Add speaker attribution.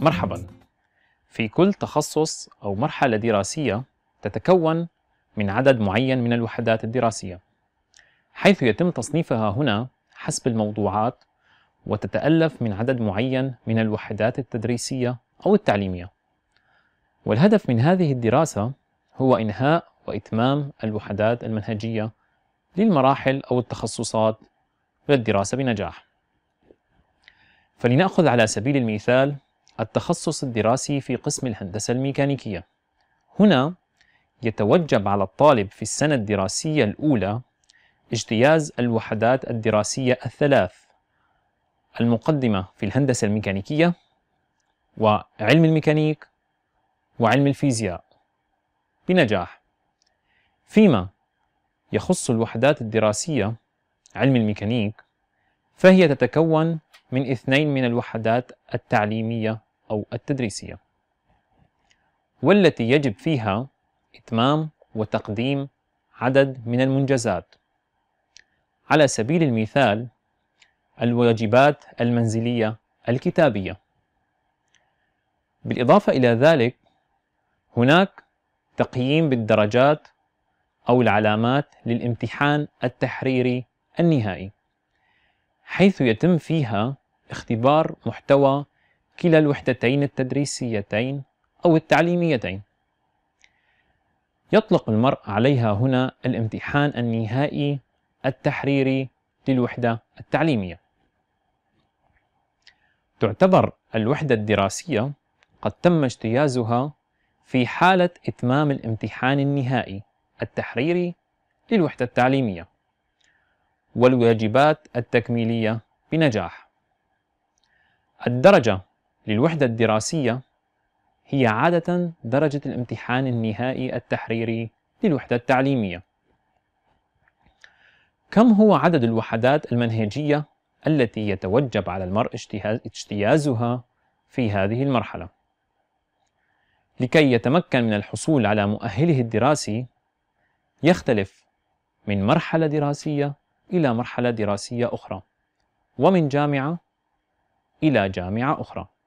Speaker 1: مرحبا في كل تخصص أو مرحلة دراسية تتكون من عدد معين من الوحدات الدراسية حيث يتم تصنيفها هنا حسب الموضوعات وتتألف من عدد معين من الوحدات التدريسية أو التعليمية والهدف من هذه الدراسة هو إنهاء وإتمام الوحدات المنهجية للمراحل أو التخصصات للدراسة بنجاح فلنأخذ على سبيل المثال التخصص الدراسي في قسم الهندسة الميكانيكية هنا يتوجب على الطالب في السنة الدراسية الأولى اجتياز الوحدات الدراسية الثلاث المقدمة في الهندسة الميكانيكية وعلم الميكانيك وعلم الفيزياء بنجاح فيما يخص الوحدات الدراسية علم الميكانيك فهي تتكون من اثنين من الوحدات التعليمية أو التدريسية والتي يجب فيها إتمام وتقديم عدد من المنجزات على سبيل المثال الواجبات المنزلية الكتابية بالإضافة إلى ذلك هناك تقييم بالدرجات أو العلامات للامتحان التحريري النهائي حيث يتم فيها اختبار محتوى كلا الوحدتين التدريسيتين أو التعليميتين يطلق المرء عليها هنا الامتحان النهائي التحريري للوحدة التعليمية تعتبر الوحدة الدراسية قد تم اجتيازها في حالة إتمام الامتحان النهائي التحريري للوحدة التعليمية والواجبات التكميلية بنجاح الدرجة للوحدة الدراسية هي عادة درجة الامتحان النهائي التحريري للوحدة التعليمية. كم هو عدد الوحدات المنهجية التي يتوجب على المرء اجتيازها في هذه المرحلة؟ لكي يتمكن من الحصول على مؤهله الدراسي يختلف من مرحلة دراسية إلى مرحلة دراسية أخرى، ومن جامعة إلى جامعة أخرى.